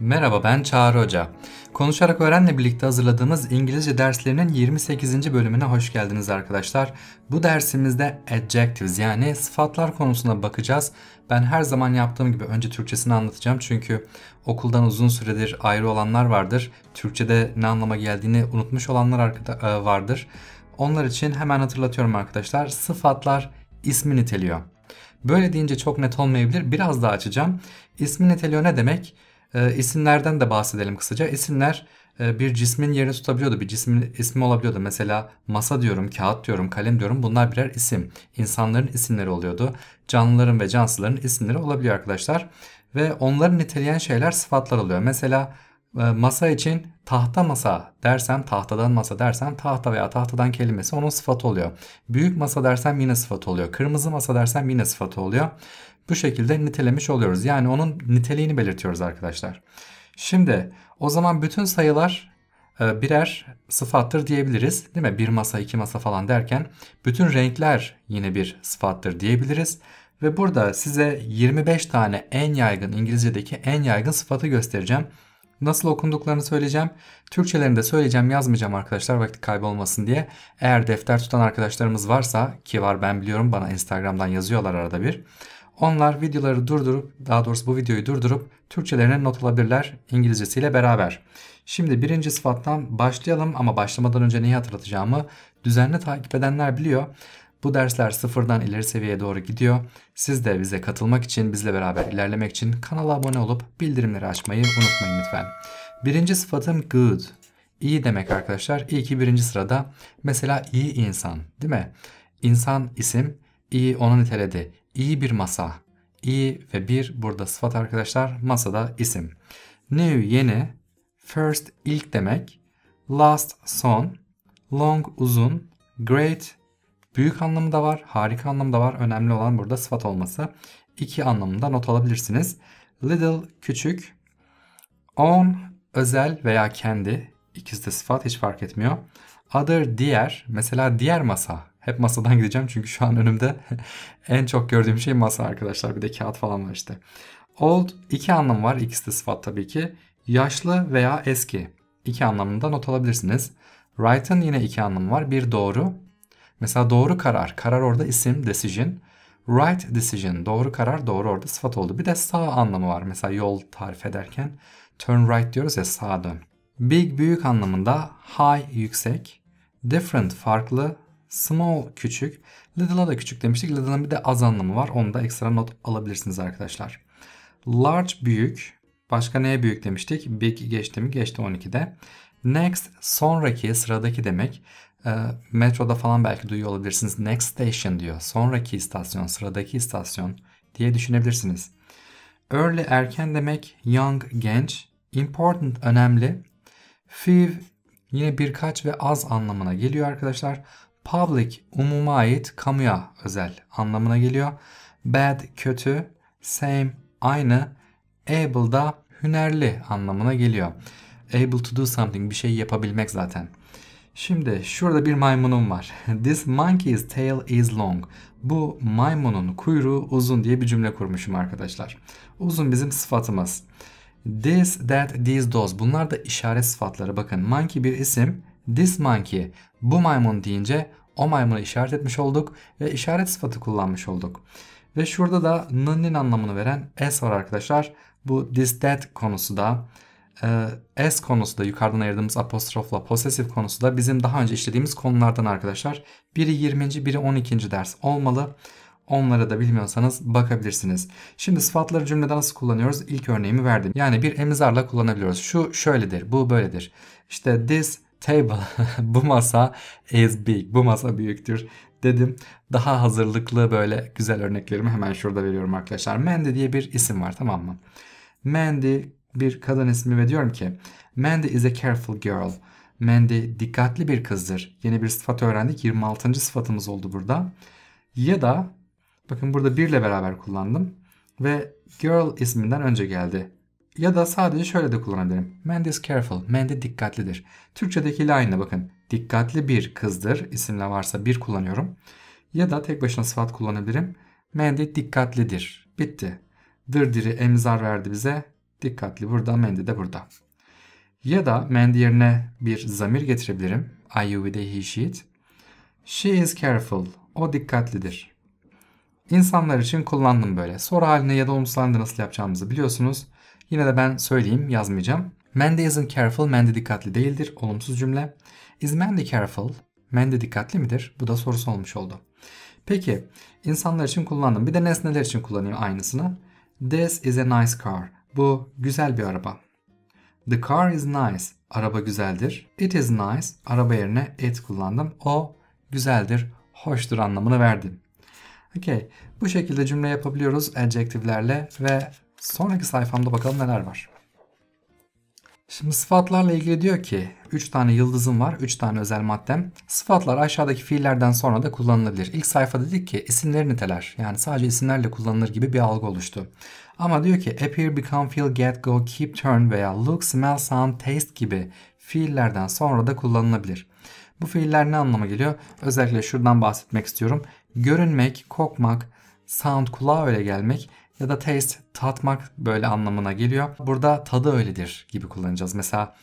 Merhaba ben Çağrı Hoca. Konuşarak Öğren'le birlikte hazırladığımız İngilizce derslerinin 28. bölümüne hoş geldiniz arkadaşlar. Bu dersimizde adjectives yani sıfatlar konusuna bakacağız. Ben her zaman yaptığım gibi önce Türkçesini anlatacağım çünkü okuldan uzun süredir ayrı olanlar vardır. Türkçede ne anlama geldiğini unutmuş olanlar e, vardır. Onlar için hemen hatırlatıyorum arkadaşlar. Sıfatlar ismi niteliyor. Böyle deyince çok net olmayabilir. Biraz daha açacağım. İsmi niteliyor ne demek? E, isimlerden de bahsedelim kısaca. İsimler e, bir cismin yerini tutabiliyordu. Bir cismin ismi olabiliyordu. Mesela masa diyorum, kağıt diyorum, kalem diyorum. Bunlar birer isim. İnsanların isimleri oluyordu. Canlıların ve cansızların isimleri olabiliyor arkadaşlar. Ve onları niteleyen şeyler sıfatlar oluyor. Mesela e, masa için tahta masa dersem tahtadan masa dersem tahta veya tahtadan kelimesi onun sıfatı oluyor. Büyük masa dersem yine sıfat oluyor. Kırmızı masa dersem yine sıfat oluyor bu şekilde nitelemiş oluyoruz. Yani onun niteliğini belirtiyoruz arkadaşlar. Şimdi o zaman bütün sayılar e, birer sıfattır diyebiliriz. Değil mi? Bir masa, iki masa falan derken bütün renkler yine bir sıfattır diyebiliriz. Ve burada size 25 tane en yaygın İngilizce'deki en yaygın sıfatı göstereceğim. Nasıl okunduklarını söyleyeceğim. Türkçelerini de söyleyeceğim yazmayacağım arkadaşlar vakit kaybolmasın diye. Eğer defter tutan arkadaşlarımız varsa ki var ben biliyorum bana Instagram'dan yazıyorlar arada bir. Onlar videoları durdurup, daha doğrusu bu videoyu durdurup Türkçelerine not alabilirler İngilizcesiyle beraber. Şimdi birinci sıfattan başlayalım ama başlamadan önce neyi hatırlatacağımı düzenli takip edenler biliyor. Bu dersler sıfırdan ileri seviyeye doğru gidiyor. Siz de bize katılmak için, bizle beraber ilerlemek için kanala abone olup bildirimleri açmayı unutmayın lütfen. Birinci sıfatım good. İyi demek arkadaşlar. İyi ki birinci sırada. Mesela iyi insan değil mi? İnsan isim, iyi onu niteledi iyi bir masa. İyi ve bir burada sıfat arkadaşlar. Masada isim. New yeni. First ilk demek. Last son. Long uzun. Great büyük anlamı da var. Harika anlamı da var. Önemli olan burada sıfat olması. İki anlamında not alabilirsiniz. Little küçük. On özel veya kendi. İkisi de sıfat hiç fark etmiyor. Other diğer. Mesela diğer masa hep masadan gideceğim çünkü şu an önümde en çok gördüğüm şey masa arkadaşlar. Bir de kağıt falan var işte. Old iki anlam var. İkisi de sıfat tabii ki. Yaşlı veya eski. iki anlamında not alabilirsiniz. Right'ın yine iki anlamı var. Bir doğru. Mesela doğru karar. Karar orada isim, decision. Right decision. Doğru karar doğru orada sıfat oldu. Bir de sağ anlamı var. Mesela yol tarif ederken turn right diyoruz ya sağa dön. Big büyük anlamında high yüksek. Different farklı. Small küçük. Little'a da küçük demiştik. Little'ın bir de az anlamı var. Onu da ekstra not alabilirsiniz arkadaşlar. Large büyük. Başka neye büyük demiştik? Big geçti mi? Geçti 12'de. Next sonraki sıradaki demek. E, metroda falan belki duyuyor olabilirsiniz. Next station diyor. Sonraki istasyon, sıradaki istasyon diye düşünebilirsiniz. Early erken demek. Young genç. Important önemli. Few yine birkaç ve az anlamına geliyor arkadaşlar. Public umuma ait, kamuya özel anlamına geliyor. Bad kötü, same aynı, able da hünerli anlamına geliyor. Able to do something bir şey yapabilmek zaten. Şimdi şurada bir maymunum var. This monkey's tail is long. Bu maymunun kuyruğu uzun diye bir cümle kurmuşum arkadaşlar. Uzun bizim sıfatımız. This, that, these, those. Bunlar da işaret sıfatları. Bakın monkey bir isim, this monkey bu maymun deyince o maymunu işaret etmiş olduk ve işaret sıfatı kullanmış olduk. Ve şurada da nının anlamını veren s var arkadaşlar. Bu this that konusu da e, s konusu da yukarıdan ayırdığımız apostrofla possessive konusu da bizim daha önce işlediğimiz konulardan arkadaşlar. Biri 20. biri 12. ders olmalı. Onlara da bilmiyorsanız bakabilirsiniz. Şimdi sıfatları cümlede nasıl kullanıyoruz? İlk örneğimi verdim. Yani bir emizarla kullanabiliyoruz. Şu şöyledir, bu böyledir. İşte this table, bu masa is big, bu masa büyüktür dedim. Daha hazırlıklı böyle güzel örneklerimi hemen şurada veriyorum arkadaşlar. Mandy diye bir isim var tamam mı? Mandy bir kadın ismi ve diyorum ki Mandy is a careful girl. Mandy dikkatli bir kızdır. Yeni bir sıfat öğrendik. 26. sıfatımız oldu burada. Ya da bakın burada 1 ile beraber kullandım. Ve girl isminden önce geldi. Ya da sadece şöyle de kullanabilirim. Mandy is careful. Mandy dikkatlidir. Türkçedeki line'la bakın. Dikkatli bir kızdır. İsimle varsa bir kullanıyorum. Ya da tek başına sıfat kullanabilirim. Mandy dikkatlidir. Bitti. diri emzar verdi bize. Dikkatli burada, Mandy de burada. Ya da Mandy yerine bir zamir getirebilirim. I, you, they, he, she, it. She is careful. O dikkatlidir. İnsanlar için kullandım böyle. Soru haline ya da olumsuz halinde nasıl yapacağımızı biliyorsunuz. Yine de ben söyleyeyim yazmayacağım. Mandy isn't careful, Mandy dikkatli değildir. Olumsuz cümle. Is Mandy careful? Mandy dikkatli midir? Bu da sorusu olmuş oldu. Peki insanlar için kullandım. Bir de nesneler için kullanayım aynısını. This is a nice car. Bu güzel bir araba. The car is nice. Araba güzeldir. It is nice. Araba yerine it kullandım. O güzeldir, hoştur anlamını verdim. Okay. Bu şekilde cümle yapabiliyoruz adjektiflerle ve Sonraki sayfamda bakalım neler var. Şimdi sıfatlarla ilgili diyor ki 3 tane yıldızım var, 3 tane özel maddem. Sıfatlar aşağıdaki fiillerden sonra da kullanılabilir. İlk sayfa dedik ki isimleri niteler. Yani sadece isimlerle kullanılır gibi bir algı oluştu. Ama diyor ki appear, become, feel, get, go, keep, turn veya look, smell, sound, taste gibi fiillerden sonra da kullanılabilir. Bu fiiller ne anlama geliyor? Özellikle şuradan bahsetmek istiyorum. Görünmek, kokmak, sound kulağa öyle gelmek ya da taste tatmak böyle anlamına geliyor. Burada tadı öyledir gibi kullanacağız. Mesela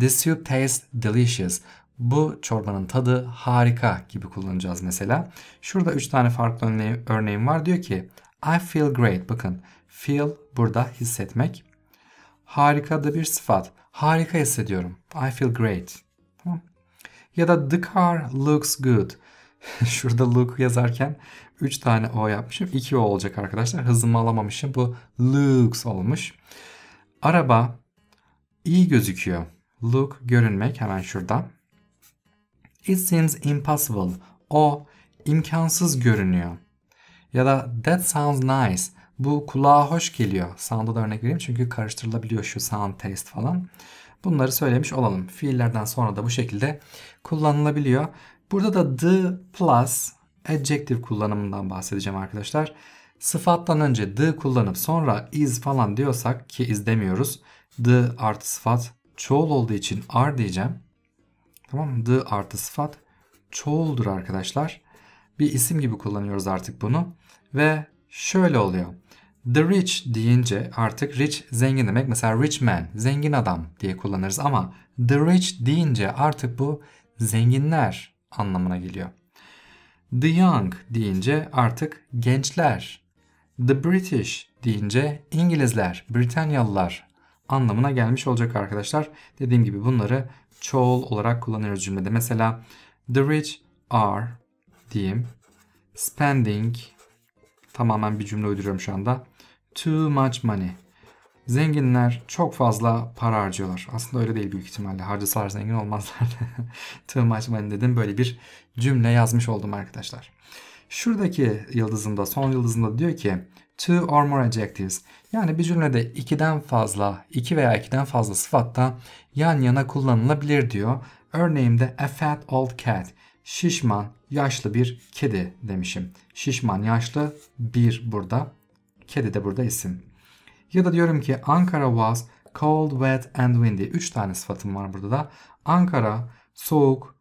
this soup tastes delicious. Bu çorbanın tadı harika gibi kullanacağız mesela. Şurada 3 tane farklı örne örneğim var. Diyor ki I feel great. Bakın feel burada hissetmek. Harika da bir sıfat. Harika hissediyorum. I feel great. Tamam. Ya da the car looks good. Şurada look yazarken 3 tane O yapmışım. 2 O olacak arkadaşlar. Hızımı alamamışım. Bu looks olmuş. Araba iyi gözüküyor. Look görünmek hemen şurada. It seems impossible. O imkansız görünüyor. Ya da that sounds nice. Bu kulağa hoş geliyor. Sound'a da örnek vereyim çünkü karıştırılabiliyor şu sound taste falan. Bunları söylemiş olalım. Fiillerden sonra da bu şekilde kullanılabiliyor. Burada da the plus adjective kullanımından bahsedeceğim arkadaşlar. Sıfattan önce the kullanıp sonra is falan diyorsak ki is demiyoruz. The artı sıfat çoğul olduğu için are diyeceğim. Tamam mı? The artı sıfat çoğuldur arkadaşlar. Bir isim gibi kullanıyoruz artık bunu. Ve şöyle oluyor. The rich deyince artık rich zengin demek. Mesela rich man, zengin adam diye kullanırız ama the rich deyince artık bu zenginler anlamına geliyor. The young deyince artık gençler. The British deyince İngilizler, Britanyalılar anlamına gelmiş olacak arkadaşlar. Dediğim gibi bunları çoğul olarak kullanıyoruz cümlede. Mesela the rich are diyeyim. Spending tamamen bir cümle uyduruyorum şu anda. Too much money zenginler çok fazla para harcıyorlar. Aslında öyle değil büyük ihtimalle. Harcasalar zengin olmazlar. Too much money dedim. Böyle bir cümle yazmış oldum arkadaşlar. Şuradaki yıldızında, son yıldızında diyor ki two or more adjectives. Yani bir cümlede ikiden fazla, iki veya ikiden fazla sıfatta yan yana kullanılabilir diyor. Örneğimde a fat old cat, şişman, yaşlı bir kedi demişim. Şişman, yaşlı bir burada, kedi de burada isim. Ya da diyorum ki Ankara was cold, wet and windy. Üç tane sıfatım var burada da. Ankara soğuk,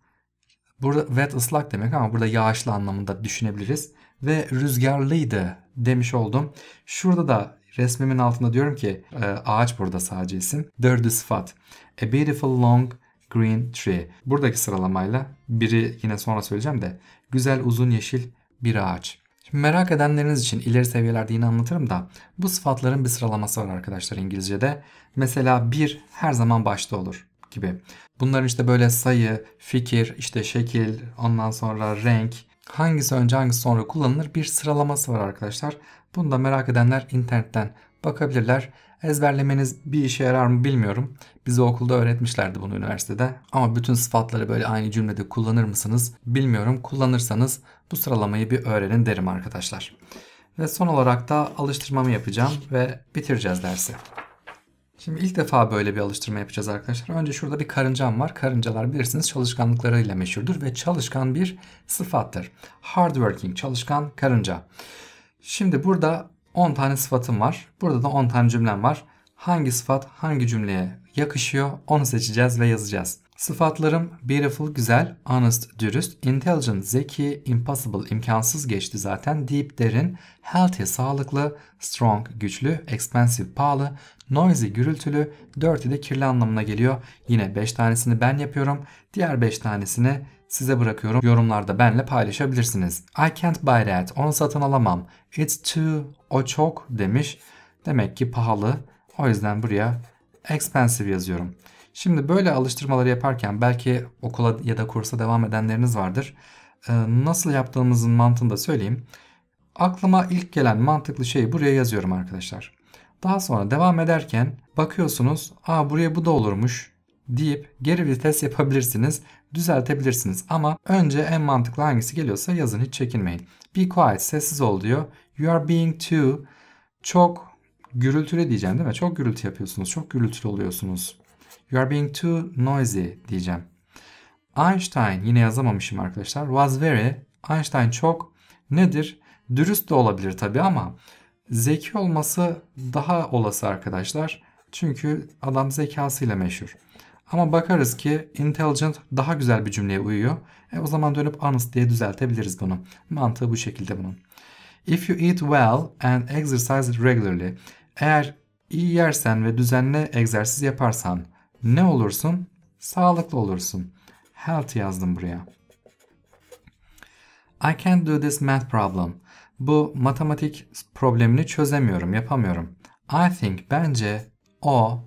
burada wet ıslak demek ama burada yağışlı anlamında düşünebiliriz. Ve rüzgarlıydı demiş oldum. Şurada da resmimin altında diyorum ki e, ağaç burada sadece isim. Dördü sıfat. A beautiful long green tree. Buradaki sıralamayla biri yine sonra söyleyeceğim de güzel uzun yeşil bir ağaç. Şimdi merak edenleriniz için ileri seviyelerde yine anlatırım da bu sıfatların bir sıralaması var arkadaşlar İngilizce'de. Mesela bir her zaman başta olur gibi. Bunların işte böyle sayı, fikir, işte şekil, ondan sonra renk, hangisi önce hangisi sonra kullanılır bir sıralaması var arkadaşlar. Bunu da merak edenler internetten bakabilirler. Ezberlemeniz bir işe yarar mı bilmiyorum. Bizi okulda öğretmişlerdi bunu üniversitede. Ama bütün sıfatları böyle aynı cümlede kullanır mısınız bilmiyorum. Kullanırsanız bu sıralamayı bir öğrenin derim arkadaşlar. Ve son olarak da alıştırmamı yapacağım ve bitireceğiz dersi. Şimdi ilk defa böyle bir alıştırma yapacağız arkadaşlar. Önce şurada bir karıncam var. Karıncalar bilirsiniz çalışkanlıklarıyla meşhurdur ve çalışkan bir sıfattır. Hardworking, çalışkan karınca. Şimdi burada 10 tane sıfatım var. Burada da 10 tane cümlem var. Hangi sıfat hangi cümleye yakışıyor onu seçeceğiz ve yazacağız. Sıfatlarım beautiful, güzel, honest, dürüst, intelligent, zeki, impossible, imkansız geçti zaten, deep, derin, healthy, sağlıklı, strong, güçlü, expensive, pahalı, noisy, gürültülü, dirty de kirli anlamına geliyor. Yine 5 tanesini ben yapıyorum, diğer 5 tanesini size bırakıyorum. Yorumlarda benle paylaşabilirsiniz. I can't buy that, onu satın alamam. It's too, o çok demiş. Demek ki pahalı. O yüzden buraya expensive yazıyorum. Şimdi böyle alıştırmaları yaparken belki okula ya da kursa devam edenleriniz vardır. Ee, nasıl yaptığımızın mantığını da söyleyeyim. Aklıma ilk gelen mantıklı şeyi buraya yazıyorum arkadaşlar. Daha sonra devam ederken bakıyorsunuz aa buraya bu da olurmuş deyip geri vites yapabilirsiniz, düzeltebilirsiniz. Ama önce en mantıklı hangisi geliyorsa yazın hiç çekinmeyin. Be quiet, sessiz ol diyor. You are being too, çok Gürültülü diyeceğim değil mi? Çok gürültü yapıyorsunuz. Çok gürültülü oluyorsunuz. You are being too noisy diyeceğim. Einstein yine yazamamışım arkadaşlar. Was very. Einstein çok nedir? Dürüst de olabilir tabii ama zeki olması daha olası arkadaşlar. Çünkü adam zekasıyla meşhur. Ama bakarız ki intelligent daha güzel bir cümleye uyuyor. E o zaman dönüp honest diye düzeltebiliriz bunu. Mantığı bu şekilde bunun. If you eat well and exercise regularly. Eğer iyi yersen ve düzenli egzersiz yaparsan ne olursun? Sağlıklı olursun. Health yazdım buraya. I can't do this math problem. Bu matematik problemini çözemiyorum, yapamıyorum. I think bence o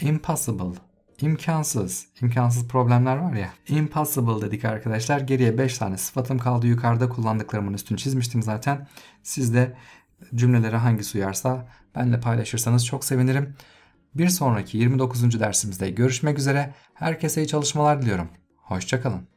impossible, İmkansız, imkansız problemler var ya. Impossible dedik arkadaşlar. Geriye 5 tane sıfatım kaldı. Yukarıda kullandıklarımın üstünü çizmiştim zaten. Siz de cümlelere hangisi uyarsa benle paylaşırsanız çok sevinirim. Bir sonraki 29. dersimizde görüşmek üzere. Herkese iyi çalışmalar diliyorum. Hoşçakalın.